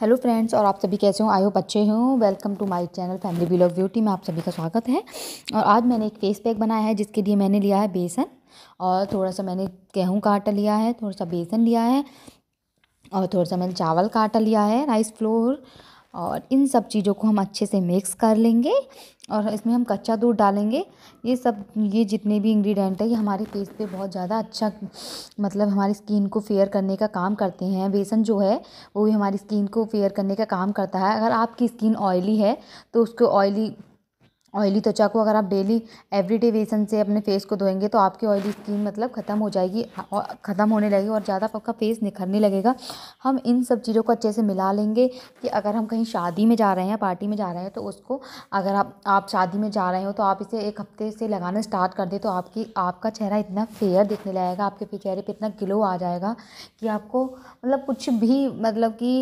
hello friends और आप सभी कैसे हो आई होप अच्छे हों welcome to my channel family below beauty में आप सभी का स्वागत है और आज मैंने एक फेस पैक बनाया है जिसके लिए मैंने लिया है बेसन और थोड़ा सा मैंने गेहूं का आटा लिया है थोड़ा सा बेसन लिया है और थोड़ा सा मैंने चावल का आटा लिया है राइस फ्लोर और इन सब चीज़ों को हम अच्छे से मिक्स कर लेंगे और इसमें हम कच्चा दूध डालेंगे ये सब ये जितने भी इंग्रेडिएंट है ये हमारे फेस पे बहुत ज़्यादा अच्छा मतलब हमारी स्किन को फेयर करने का काम करते हैं बेसन जो है वो भी हमारी स्किन को फेयर करने का काम करता है अगर आपकी स्किन ऑयली है तो उसको ऑयली ऑयली त्वचा को अगर आप डेली एवरीडे बेसन से अपने फेस को धोएंगे तो आपकी ऑयली स्किन मतलब ख़त्म हो जाएगी हाँ, ख़त्म होने लगेगी और ज़्यादा आपका फेस निखरने लगेगा हम इन सब चीज़ों को अच्छे से मिला लेंगे कि अगर हम कहीं शादी में जा रहे हैं या पार्टी में जा रहे हैं तो उसको अगर आप आप शादी में जा रहे हो तो आप इसे एक हफ्ते से लगाना स्टार्ट कर दें तो आपकी आपका चेहरा इतना फेयर दिखने लगेगा आपके चेहरे पर इतना ग्लो आ जाएगा कि आपको मतलब कुछ भी मतलब कि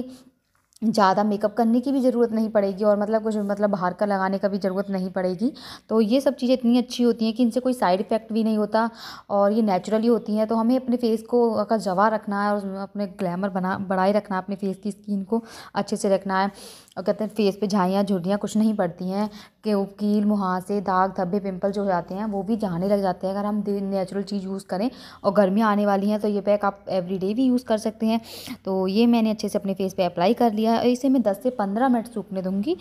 ज़्यादा मेकअप करने की भी ज़रूरत नहीं पड़ेगी और मतलब कुछ मतलब बाहर का लगाने का भी ज़रूरत नहीं पड़ेगी तो ये सब चीज़ें इतनी अच्छी होती हैं कि इनसे कोई साइड इफ़ेक्ट भी नहीं होता और ये नेचुरली होती हैं तो हमें अपने फेस को का जवा रखना है और अपने ग्लैमर बना बढ़ाए रखना है अपने फेस की स्किन को अच्छे से रखना है और कहते हैं फेस पे झाइयाँ झुरियाँ कुछ नहीं पड़ती हैं कि कील मुहासे दाग धब्बे पिंपल जो हो जाते हैं वो भी जाने लग जाते हैं अगर हम नेचुरल चीज़ यूज़ करें और गर्मियाँ आने वाली हैं तो ये पैक आप एवरीडे भी यूज़ कर सकते हैं तो ये मैंने अच्छे से अपने फेस पे अप्लाई कर लिया इसे मैं दस से पंद्रह मिनट सूखने दूँगी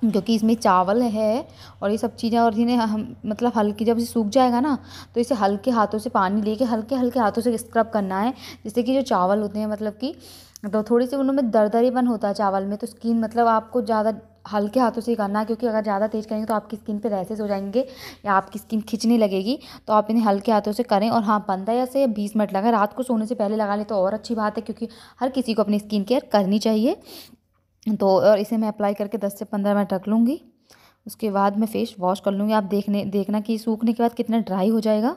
क्योंकि इसमें चावल है और ये सब चीज़ें और इन्हें हम मतलब हल्की जब इसे सूख जाएगा ना तो इसे हल्के हाथों से पानी लेके हल्के हल्के हाथों से स्क्रब करना है जिससे कि जो चावल होते हैं मतलब कि तो थोड़ी सी उनमें दरदरीपन होता है चावल में तो स्किन मतलब आपको ज़्यादा हल्के हाथों से ही करना है क्योंकि अगर ज़्यादा तेज़ करेंगे तो आपकी स्किन पे रैसेस हो जाएंगे या आपकी स्किन खिंचने लगेगी तो आप इन्हें हल्के हाथों से करें और हाँ पंद्रह या से बीस मिनट लगा रात को सोने से पहले लगा लें तो और अच्छी बात है क्योंकि हर किसी को अपनी स्किन केयर करनी चाहिए तो और इसे मैं अप्लाई करके दस से पंद्रह मिनट रख लूँगी उसके बाद मैं फेस वॉश कर लूँगी आप देखने देखना कि सूखने के बाद कितना ड्राई हो जाएगा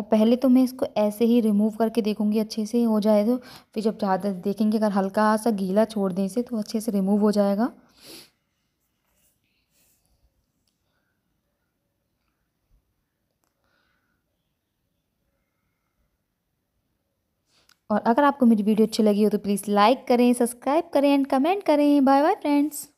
और पहले तो मैं इसको ऐसे ही रिमूव करके देखूंगी अच्छे से हो जाए तो फिर जब ज़्यादा देखेंगे अगर हल्का सा गीला छोड़ दें इसे तो अच्छे से रिमूव हो जाएगा और अगर आपको मेरी वीडियो अच्छी लगी हो तो प्लीज़ लाइक करें सब्सक्राइब करें एंड कमेंट करें बाय बाय फ्रेंड्स